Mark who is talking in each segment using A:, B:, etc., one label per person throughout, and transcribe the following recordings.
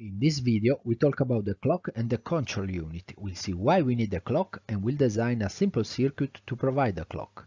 A: In this video we talk about the clock and the control unit, we'll see why we need a clock and we'll design a simple circuit to provide a clock.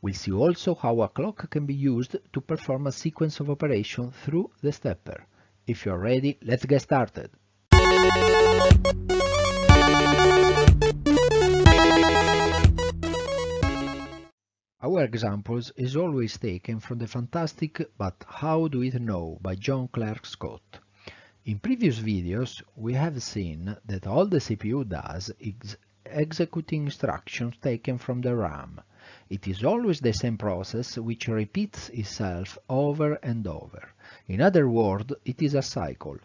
A: We'll see also how a clock can be used to perform a sequence of operations through the stepper. If you're ready, let's get started! Our examples is always taken from the fantastic But How Do It Know by John Clark Scott. In previous videos we have seen that all the CPU does is executing instructions taken from the RAM. It is always the same process which repeats itself over and over. In other words, it is a cycle.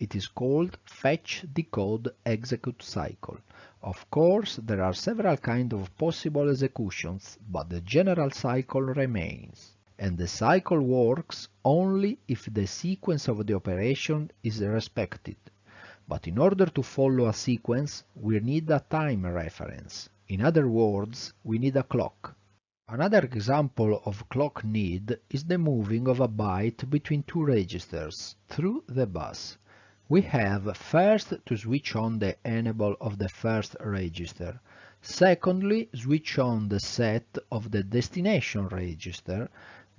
A: It is called fetch, decode, execute cycle. Of course, there are several kinds of possible executions, but the general cycle remains and the cycle works only if the sequence of the operation is respected. But in order to follow a sequence, we need a time reference. In other words, we need a clock. Another example of clock need is the moving of a byte between two registers through the bus. We have first to switch on the enable of the first register, secondly switch on the set of the destination register,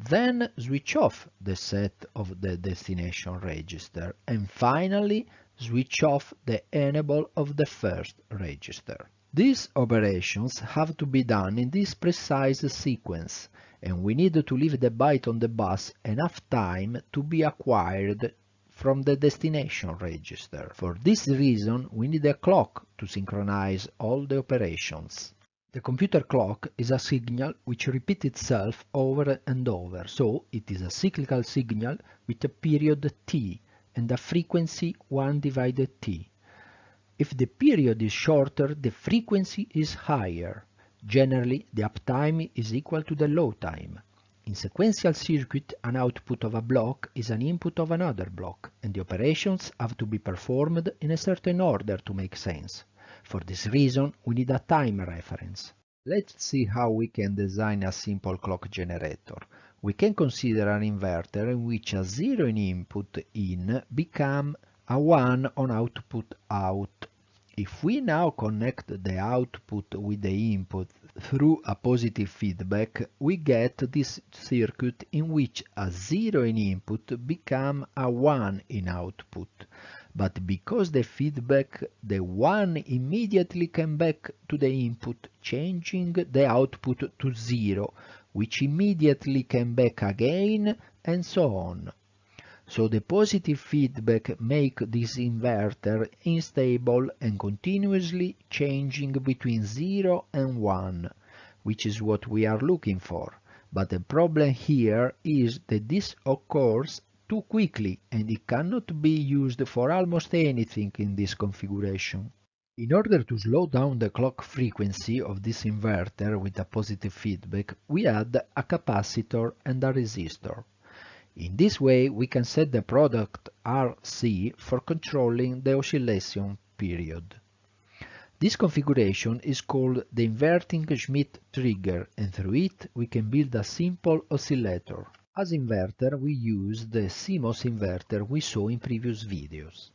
A: then switch off the set of the destination register, and finally switch off the enable of the first register. These operations have to be done in this precise sequence, and we need to leave the byte on the bus enough time to be acquired from the destination register. For this reason, we need a clock to synchronize all the operations. The computer clock is a signal which repeats itself over and over, so it is a cyclical signal with a period t and a frequency 1 divided t. If the period is shorter, the frequency is higher. Generally, the uptime is equal to the low time. In sequential circuit, an output of a block is an input of another block, and the operations have to be performed in a certain order to make sense. For this reason, we need a time reference. Let's see how we can design a simple clock generator. We can consider an inverter in which a 0 in input in become a 1 on output out. If we now connect the output with the input through a positive feedback, we get this circuit in which a 0 in input become a 1 in output but because the feedback, the one immediately came back to the input, changing the output to zero, which immediately came back again, and so on. So the positive feedback make this inverter unstable and continuously changing between 0 and 1, which is what we are looking for. But the problem here is that this occurs too quickly and it cannot be used for almost anything in this configuration. In order to slow down the clock frequency of this inverter with a positive feedback, we add a capacitor and a resistor. In this way we can set the product RC for controlling the oscillation period. This configuration is called the inverting Schmitt trigger and through it we can build a simple oscillator. As inverter, we use the CMOS inverter we saw in previous videos.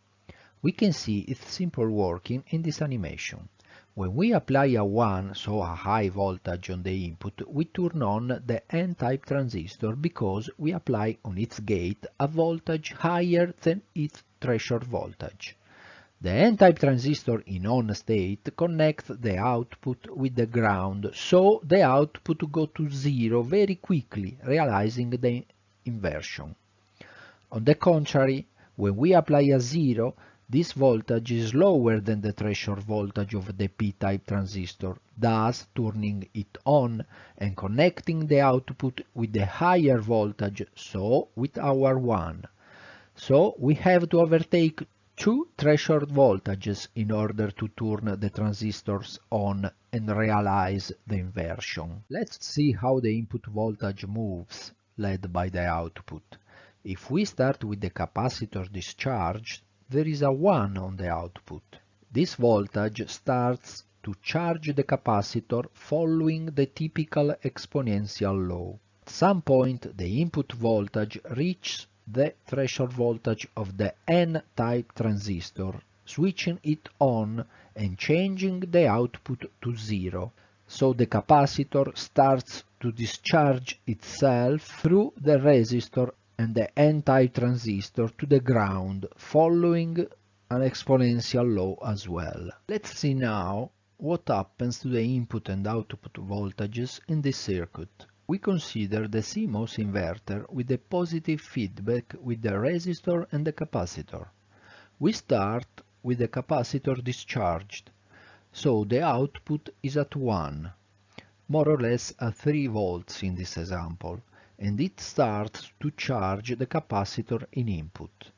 A: We can see its simple working in this animation. When we apply a 1, so a high voltage on the input, we turn on the N-type transistor because we apply on its gate a voltage higher than its threshold voltage. The n-type transistor in on state connects the output with the ground, so the output goes to zero very quickly, realizing the inversion. On the contrary, when we apply a zero, this voltage is lower than the threshold voltage of the p-type transistor, thus turning it on and connecting the output with the higher voltage, so with our 1. So we have to overtake two threshold voltages in order to turn the transistors on and realize the inversion. Let's see how the input voltage moves, led by the output. If we start with the capacitor discharged, there is a 1 on the output. This voltage starts to charge the capacitor following the typical exponential law. At some point the input voltage reaches the threshold voltage of the N-type transistor, switching it on and changing the output to zero, so the capacitor starts to discharge itself through the resistor and the N-type transistor to the ground, following an exponential law as well. Let's see now what happens to the input and output voltages in this circuit we consider the CMOS inverter with a positive feedback with the resistor and the capacitor. We start with the capacitor discharged, so the output is at 1, more or less at 3 volts in this example, and it starts to charge the capacitor in input.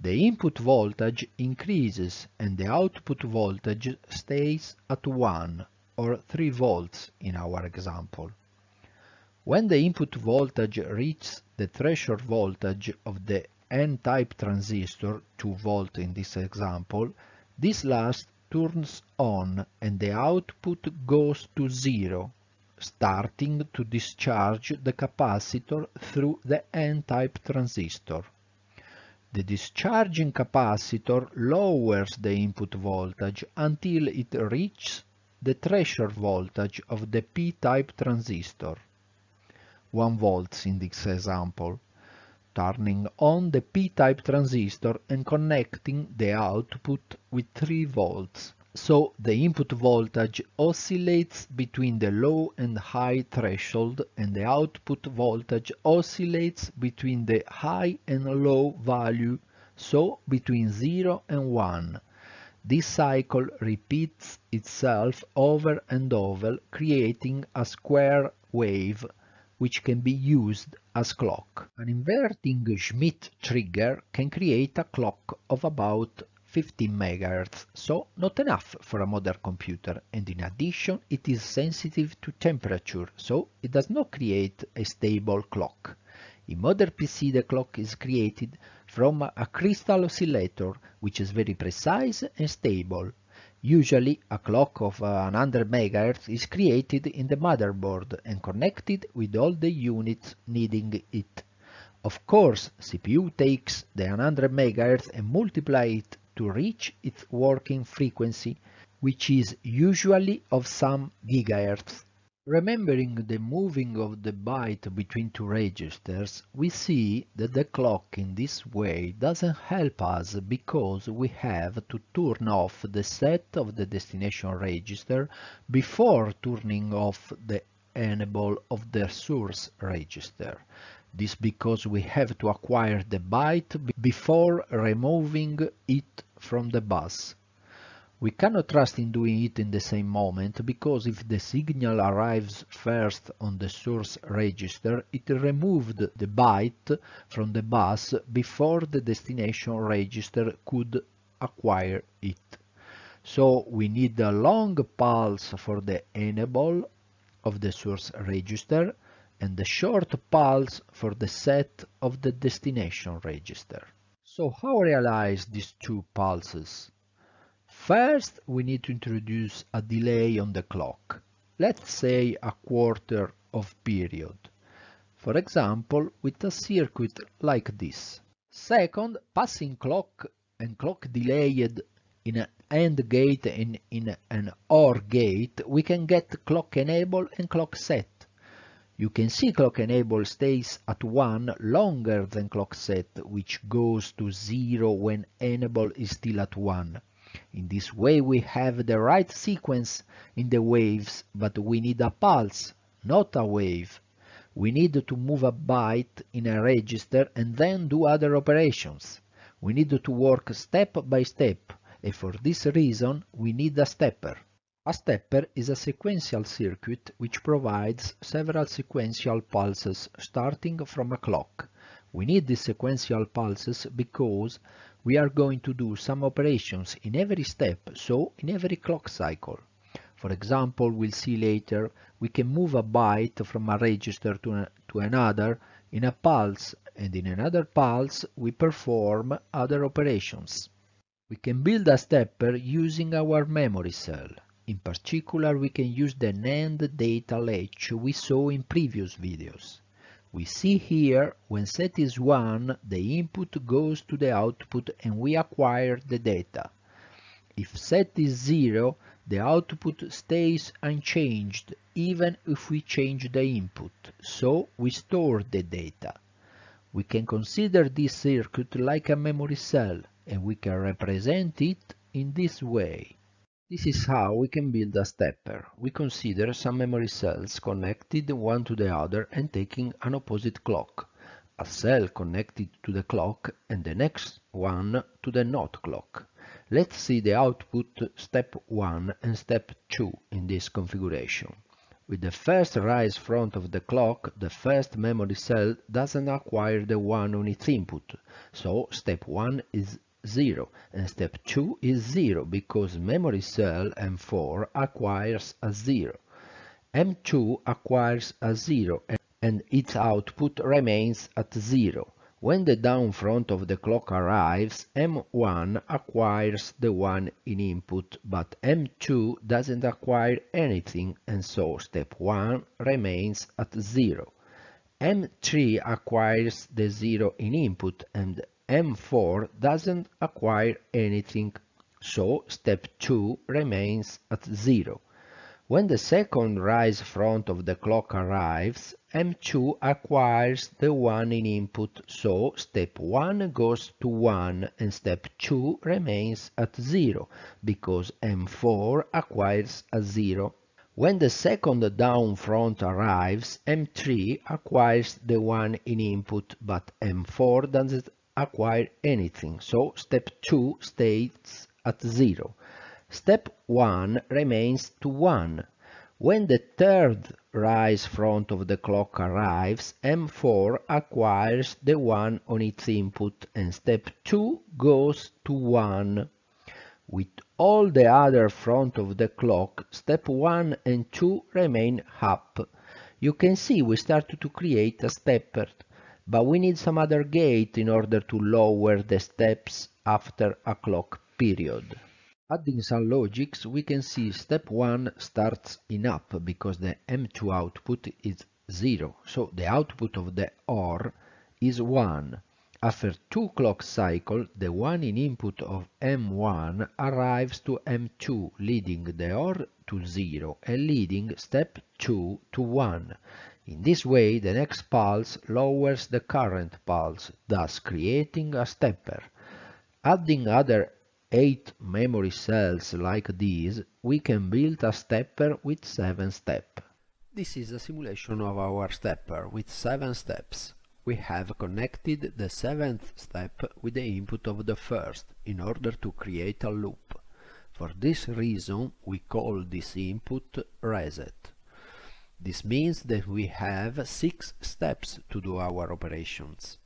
A: The input voltage increases and the output voltage stays at 1 or 3 volts in our example. When the input voltage reaches the threshold voltage of the N-type transistor, 2 volt in this example, this last turns on and the output goes to zero, starting to discharge the capacitor through the N-type transistor. The discharging capacitor lowers the input voltage until it reaches the threshold voltage of the P-type transistor. 1 volts in this example, turning on the p-type transistor and connecting the output with 3 volts, so the input voltage oscillates between the low and high threshold and the output voltage oscillates between the high and low value, so between 0 and 1. This cycle repeats itself over and over, creating a square wave which can be used as clock. An inverting Schmidt trigger can create a clock of about 15 MHz, so not enough for a modern computer, and in addition it is sensitive to temperature, so it does not create a stable clock. In modern PC the clock is created from a crystal oscillator, which is very precise and stable, Usually a clock of 100 uh, MHz is created in the motherboard and connected with all the units needing it. Of course, CPU takes the 100 MHz and multiply it to reach its working frequency, which is usually of some gigahertz. Remembering the moving of the byte between two registers, we see that the clock in this way doesn't help us because we have to turn off the set of the destination register before turning off the enable of the source register. This because we have to acquire the byte before removing it from the bus we cannot trust in doing it in the same moment because if the signal arrives first on the source register, it removed the byte from the bus before the destination register could acquire it. So we need a long pulse for the enable of the source register and a short pulse for the set of the destination register. So how realize these two pulses? First, we need to introduce a delay on the clock, let's say a quarter of period, for example with a circuit like this. Second, passing clock and clock delayed in an AND gate and in an OR gate, we can get clock enable and clock set. You can see clock enable stays at 1 longer than clock set, which goes to 0 when enable is still at 1. In this way we have the right sequence in the waves, but we need a pulse, not a wave. We need to move a byte in a register and then do other operations. We need to work step by step, and for this reason we need a stepper. A stepper is a sequential circuit which provides several sequential pulses starting from a clock. We need these sequential pulses because we are going to do some operations in every step, so in every clock cycle. For example, we'll see later, we can move a byte from a register to, to another in a pulse and in another pulse we perform other operations. We can build a stepper using our memory cell. In particular, we can use the NAND data latch we saw in previous videos. We see here when set is 1 the input goes to the output and we acquire the data. If set is 0 the output stays unchanged even if we change the input, so we store the data. We can consider this circuit like a memory cell and we can represent it in this way. This is how we can build a stepper. We consider some memory cells connected one to the other and taking an opposite clock, a cell connected to the clock and the next one to the not clock. Let's see the output step 1 and step 2 in this configuration. With the first rise front of the clock, the first memory cell doesn't acquire the one on its input, so step 1 is 0 and step 2 is 0 because memory cell M4 acquires a 0. M2 acquires a 0 and its output remains at 0. When the down front of the clock arrives, M1 acquires the 1 in input, but M2 doesn't acquire anything and so step 1 remains at 0. M3 acquires the 0 in input and M4 doesn't acquire anything, so step 2 remains at 0. When the second rise front of the clock arrives, M2 acquires the 1 in input, so step 1 goes to 1 and step 2 remains at 0, because M4 acquires a 0. When the second down front arrives, M3 acquires the 1 in input, but M4 doesn't acquire anything, so step 2 stays at 0. Step 1 remains to 1. When the third rise front of the clock arrives, M4 acquires the 1 on its input and step 2 goes to 1. With all the other front of the clock, step 1 and 2 remain up. You can see we started to create a stepper but we need some other gate in order to lower the steps after a clock period. Adding some logics, we can see step 1 starts in up because the M2 output is 0, so the output of the OR is 1. After 2 clock cycle, the 1 in input of M1 arrives to M2, leading the OR to 0 and leading step 2 to 1. In this way, the next pulse lowers the current pulse, thus creating a stepper. Adding other 8 memory cells like these, we can build a stepper with 7 steps. This is a simulation of our stepper with 7 steps. We have connected the seventh step with the input of the first, in order to create a loop. For this reason, we call this input reset. This means that we have six steps to do our operations.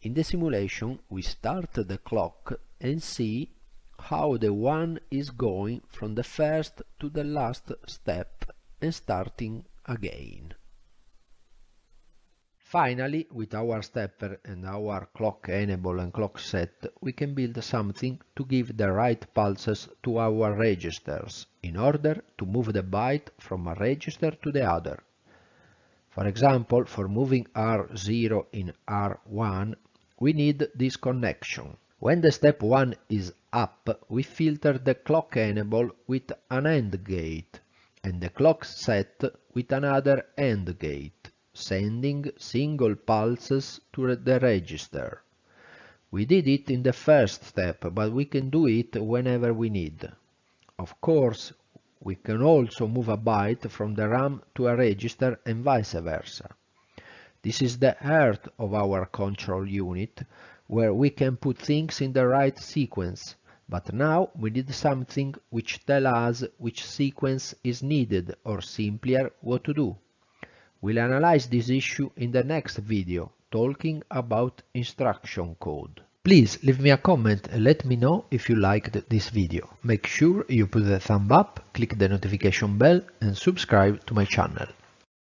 A: In the simulation, we start the clock and see how the one is going from the first to the last step and starting again. Finally, with our stepper and our clock enable and clock set, we can build something to give the right pulses to our registers in order to move the byte from a register to the other. For example, for moving R0 in R1, we need this connection. When the step 1 is up, we filter the clock enable with an AND gate and the clock set with another AND gate sending single pulses to the register. We did it in the first step, but we can do it whenever we need. Of course, we can also move a byte from the RAM to a register and vice versa. This is the heart of our control unit, where we can put things in the right sequence, but now we need something which tell us which sequence is needed or simpler what to do. We'll analyze this issue in the next video, talking about instruction code. Please leave me a comment and let me know if you liked this video. Make sure you put a thumb up, click the notification bell and subscribe to my channel.